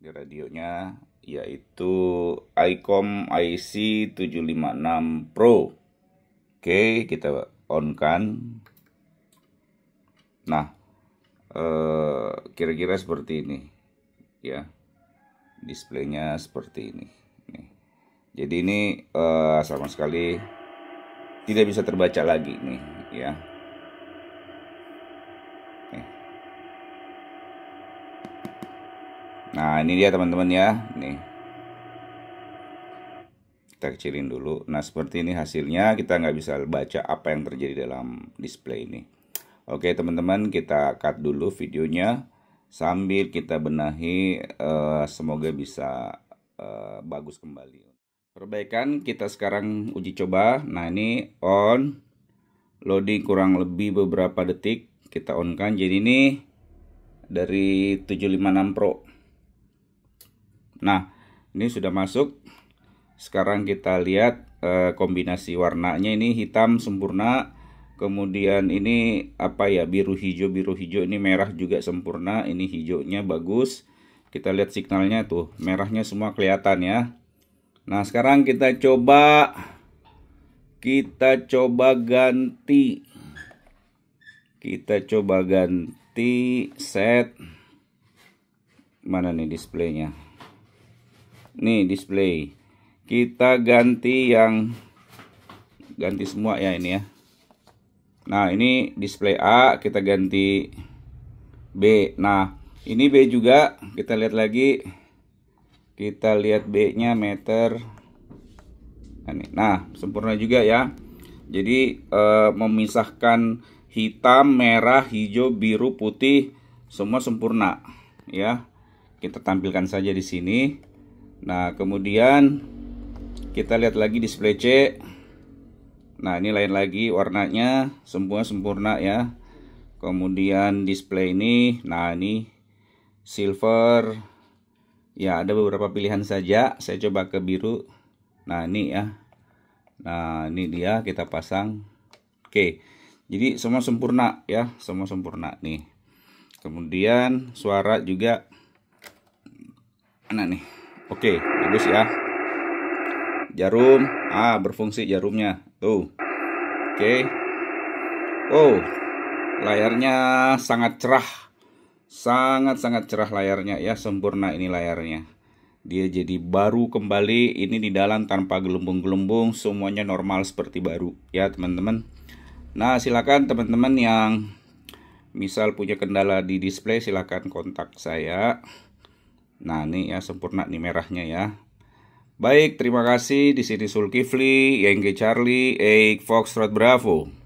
di radionya yaitu Icom IC756 Pro. Oke, kita on kan. Nah, eh, kira-kira eh, seperti ini ya. Displaynya seperti ini. Jadi ini eh, sama sekali tidak bisa terbaca lagi nih ya. Nah ini dia teman-teman ya Nih Kita kecilin dulu Nah seperti ini hasilnya kita nggak bisa baca apa yang terjadi dalam display ini Oke teman-teman kita cut dulu videonya Sambil kita benahi uh, Semoga bisa uh, bagus kembali Perbaikan kita sekarang uji coba Nah ini on Loading kurang lebih beberapa detik Kita on kan Jadi ini dari 756 Pro Nah, ini sudah masuk. Sekarang kita lihat e, kombinasi warnanya ini hitam sempurna. Kemudian ini apa ya biru hijau biru hijau ini merah juga sempurna. Ini hijaunya bagus. Kita lihat signalnya tuh merahnya semua kelihatan ya. Nah sekarang kita coba kita coba ganti kita coba ganti set mana nih displaynya nih display kita ganti yang ganti semua ya ini ya nah ini display A kita ganti B nah ini B juga kita lihat lagi kita lihat B nya meter nah, nah sempurna juga ya jadi eh, memisahkan hitam merah hijau biru putih semua sempurna ya kita tampilkan saja di sini Nah, kemudian kita lihat lagi display C. Nah, ini lain lagi warnanya semua sempurna ya. Kemudian display ini, nah ini silver. Ya, ada beberapa pilihan saja. Saya coba ke biru. Nah, ini ya. Nah, ini dia kita pasang. Oke. Jadi semua sempurna ya, semua sempurna nih. Kemudian suara juga mana nih? Oke, bagus ya. Jarum, ah berfungsi jarumnya. Tuh. Oke. oh Layarnya sangat cerah. Sangat-sangat cerah layarnya ya, sempurna ini layarnya. Dia jadi baru kembali, ini di dalam tanpa gelembung-gelembung, semuanya normal seperti baru ya, teman-teman. Nah, silakan teman-teman yang misal punya kendala di display silakan kontak saya. Nah, ini ya sempurna nih merahnya ya. Baik, terima kasih. Di sini Sulkifli, Yengge Charlie, Eik Road Bravo.